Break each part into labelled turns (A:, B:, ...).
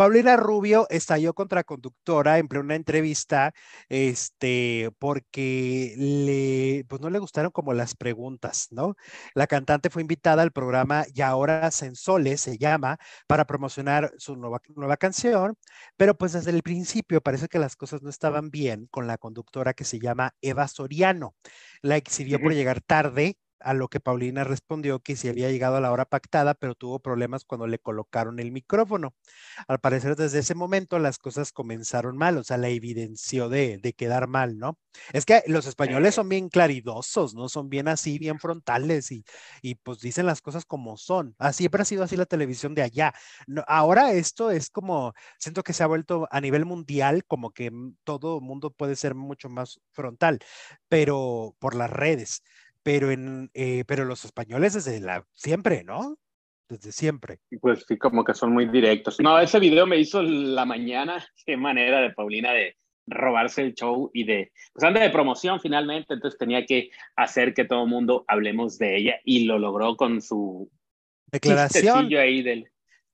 A: Paulina Rubio estalló contra conductora en una entrevista, este, porque le, pues no le gustaron como las preguntas, ¿no? La cantante fue invitada al programa Y ahora soles se llama para promocionar su nueva, nueva canción, pero pues desde el principio parece que las cosas no estaban bien con la conductora que se llama Eva Soriano. La exhibió por llegar tarde a lo que Paulina respondió que si había llegado a la hora pactada, pero tuvo problemas cuando le colocaron el micrófono. Al parecer, desde ese momento las cosas comenzaron mal, o sea, la evidenció de, de quedar mal, ¿no? Es que los españoles eh. son bien claridosos, ¿no? Son bien así, bien frontales y, y pues dicen las cosas como son. así ah, siempre ha sido así la televisión de allá. ahora esto es como, siento que se ha vuelto a nivel mundial, como que mm, todo mundo puede ser mucho más frontal, pero por las redes pero, en, eh, pero los españoles desde la, siempre, ¿no? Desde siempre. Pues sí, como que son muy directos.
B: No, ese video me hizo la mañana. Qué manera de Paulina de robarse el show y de, pues anda de promoción finalmente, entonces tenía que hacer que todo el mundo hablemos de ella y lo logró con su
A: declaración.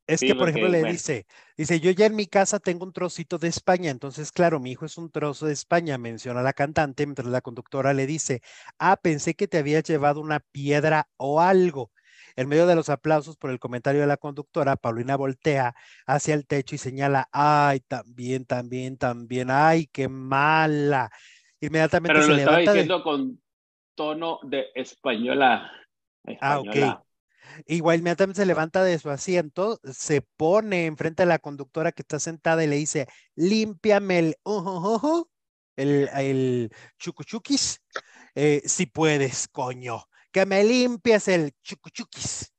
B: Es que, por ejemplo, le dice,
A: dice, yo ya en mi casa tengo un trocito de España, entonces, claro, mi hijo es un trozo de España, menciona la cantante, mientras la conductora le dice, ah, pensé que te había llevado una piedra o algo. En medio de los aplausos por el comentario de la conductora, Paulina voltea hacia el techo y señala, ay, también, también, también, ay, qué mala. Inmediatamente Pero se lo levanta estaba diciendo
B: con tono de española.
A: española. Ah, ok. Y también se levanta de su asiento, se pone enfrente a la conductora que está sentada y le dice, límpiame el, el, chucuchuquis, eh, si puedes, coño, que me limpies el chucuchuquis.